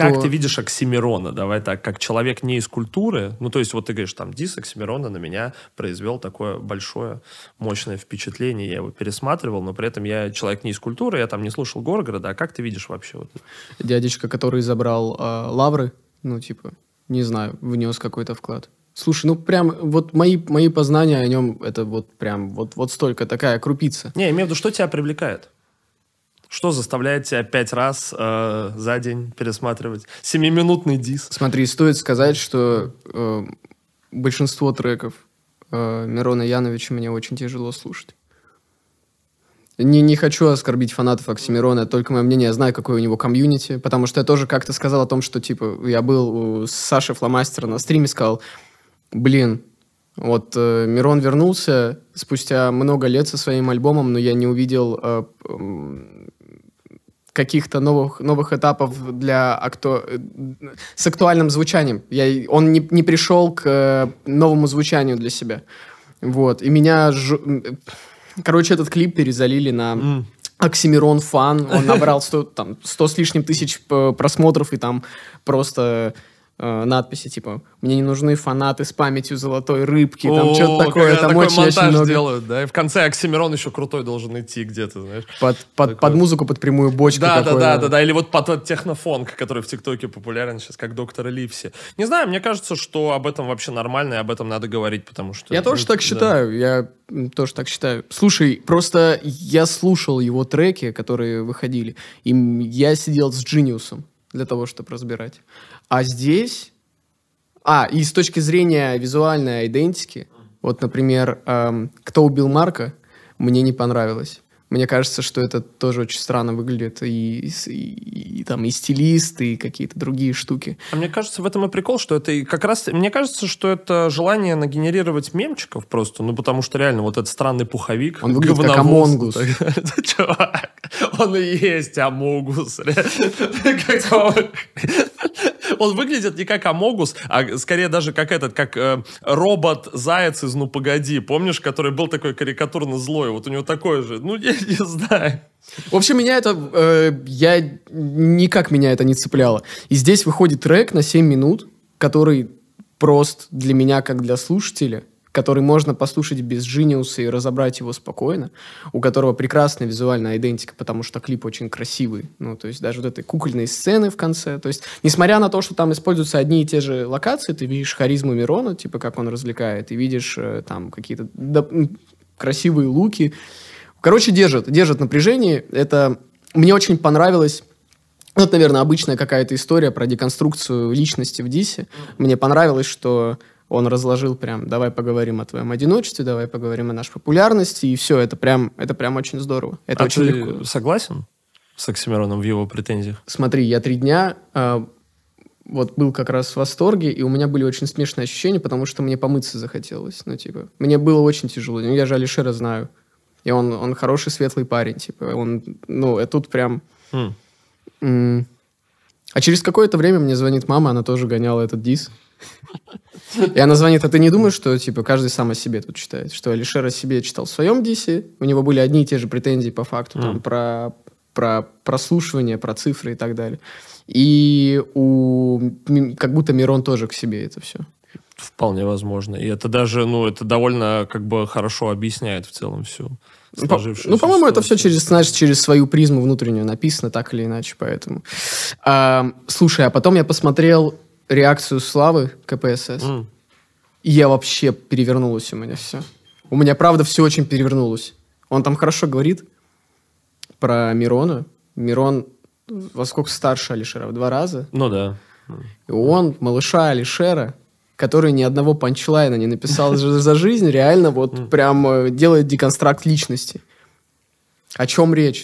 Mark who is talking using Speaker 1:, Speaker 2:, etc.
Speaker 1: Как ты
Speaker 2: видишь Оксимирона? Давай так, как человек не из культуры, ну, то есть вот ты говоришь, там, дис Оксимирона на меня произвел такое большое, мощное впечатление, я его пересматривал, но при этом я человек не из культуры, я там не слушал Горгорода, а как ты видишь вообще? Вот?
Speaker 1: Дядечка, который забрал э, лавры, ну, типа, не знаю, внес какой-то вклад. Слушай, ну прям вот мои, мои познания о нем, это вот прям вот, вот столько такая крупица. Не, я имею в виду, что тебя привлекает?
Speaker 2: Что заставляет тебя пять раз э, за день пересматривать
Speaker 1: семиминутный диск? Смотри, стоит сказать, что э, большинство треков э, Мирона Яновича мне очень тяжело слушать. Не, не хочу оскорбить фанатов Оксимирона, только мое мнение, я знаю, какое у него комьюнити, потому что я тоже как-то сказал о том, что, типа, я был у Саши Фломастера на стриме, сказал, блин, вот э, Мирон вернулся спустя много лет со своим альбомом, но я не увидел э, каких-то новых, новых этапов для акту... с актуальным звучанием. Я, он не, не пришел к э, новому звучанию для себя. Вот. И меня... Ж... Короче, этот клип перезалили на... Mm. Оксимирон фан, он набрал 100, там, 100 с лишним тысяч э, просмотров и там просто Э, надписи, типа, мне не нужны фанаты с памятью золотой рыбки,
Speaker 2: О, там что-то такое, там такой очень, монтаж очень много... делают, да, и в конце Оксимирон еще крутой должен идти где-то, знаешь.
Speaker 1: Под, под, такое... под музыку, под прямую бочку. Да, такое, да, да, да,
Speaker 2: да, или вот под тот технофонк, который в ТикТоке популярен сейчас, как доктор Липси. Не знаю, мне кажется, что об этом вообще нормально, и об этом надо говорить, потому что... Я тоже ну, так да. считаю,
Speaker 1: я тоже так считаю. Слушай, просто я слушал его треки, которые выходили, и я сидел с Джиниусом для того, чтобы разбирать. А здесь... А, и с точки зрения визуальной идентики, вот, например, эм, «Кто убил Марка» мне не понравилось. Мне кажется, что это тоже очень странно выглядит. И, и, и, и там и стилисты и какие-то другие штуки.
Speaker 2: А мне кажется, в этом и прикол, что это как раз... Мне кажется, что это желание нагенерировать мемчиков просто, ну потому что реально вот этот странный пуховик... Он выглядит как Амонгус. Чувак. Он и есть Амогус. Он выглядит не как Амогус, а скорее даже как этот, как э, робот-заяц из «Ну, погоди». Помнишь, который был такой карикатурно злой? Вот у него такой же. Ну, я не знаю.
Speaker 1: В общем, меня это... Э, я... Никак меня это не цепляло. И здесь выходит трек на 7 минут, который прост для меня, как для слушателя который можно послушать без Genius и разобрать его спокойно, у которого прекрасная визуальная идентика, потому что клип очень красивый, ну, то есть даже вот этой кукольной сцены в конце, то есть несмотря на то, что там используются одни и те же локации, ты видишь харизму Мирона, типа, как он развлекает, и видишь э, там какие-то красивые луки, короче, держит, держит напряжение, это мне очень понравилось ну, это, наверное, обычная какая-то история про деконструкцию личности в Дисе. Мне понравилось, что он разложил прям, давай поговорим о твоем одиночестве, давай поговорим о нашей популярности, и все, это прям, это прям очень здорово. Это а очень ты легко. согласен с Оксимироном в его претензиях? Смотри, я три дня э, вот был как раз в восторге, и у меня были очень смешные ощущения, потому что мне помыться захотелось, ну типа, мне было очень тяжело, ну я же Алишера знаю, и он, он хороший, светлый парень, типа, он, ну, это тут прям... Mm. А через какое-то время мне звонит мама, она тоже гоняла этот диск, И она звонит, а ты не думаешь, что типа каждый сам о себе тут читает? Что Алишер о себе читал в своем дисе, у него были одни и те же претензии по факту там, про, про прослушивание, про цифры и так далее. И у, как будто Мирон тоже к себе это все.
Speaker 2: Вполне возможно. И это даже, ну, это довольно как бы хорошо объясняет в целом всю ну, по, ну, по-моему,
Speaker 1: это все через, знаешь, через свою призму внутреннюю написано, так или иначе, поэтому. А, слушай, а потом я посмотрел реакцию Славы КПСС. Mm. И я вообще перевернулось у меня все. У меня, правда, все очень перевернулось. Он там хорошо говорит про Мирона. Мирон во сколько старше Алишера? В два раза? Ну да. И он, малыша Алишера, который ни одного панчлайна не написал за жизнь, реально вот прям э, делает деконстракт личности. О чем речь?